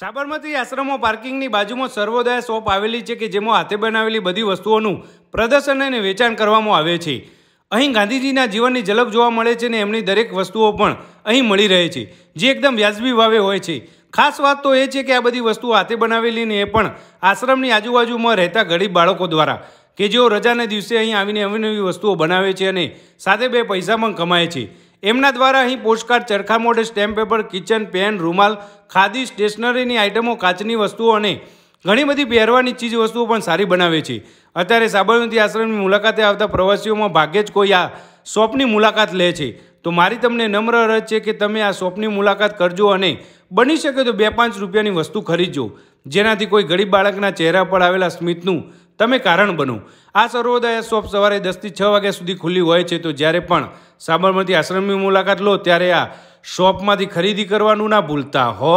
સાબરમતી આશ્રમો પાર્કિંગની બાજુમાં સર્વોદય શોપ આવેલી છે કે જેમાં હાથે બનાવેલી બધી વસ્તુઓનું પ્રદર્શન અને વેચાણ કરવામાં આવે છે અહીં ગાંધીજીના જીવનની ઝલક જોવા મળે છે ને એમની દરેક વસ્તુઓ પણ અહીં મળી રહે છે જે એકદમ વ્યાજબી ભાવે હોય છે ખાસ વાત તો એ છે કે આ બધી વસ્તુઓ હાથે બનાવેલી ને એ પણ આશ્રમની આજુબાજુમાં રહેતા ગરીબ બાળકો દ્વારા કે જેઓ રજાના દિવસે અહીં આવીને નવી નવી વસ્તુઓ બનાવે છે અને સાથે બે પૈસા પણ કમાય છે એમના દ્વારા અહીં પોસ્ટકાર્ડ ચરખા મોડે સ્ટેમ્પ પેપર કિચન પેન રૂમાલ ખાદી સ્ટેશનરીની આઇટમો કાચની વસ્તુઓ અને ઘણી બધી પહેરવાની ચીજ વસ્તુઓ પણ સારી બનાવે છે અત્યારે સાબરમતી આશ્રમની મુલાકાતે આવતા પ્રવાસીઓમાં ભાગ્યે જ કોઈ આ શોપની મુલાકાત લે છે તો મારી તમને નમ્ર અરજ છે કે તમે આ શોપની મુલાકાત કરજો અને બની શકે તો બે પાંચ રૂપિયાની વસ્તુ ખરીદજો જેનાથી કોઈ ગરીબ બાળકના ચહેરા પર આવેલા સ્મિતનું તમે કારણ બનો આ સર્વોદય શોપ સવારે દસથી છ વાગ્યા સુધી ખુલ્લી હોય છે તો જ્યારે પણ સાબરમતી આશ્રમની મુલાકાત લો ત્યારે આ શોપમાંથી ખરીદી કરવાનું ના ભૂલતા હો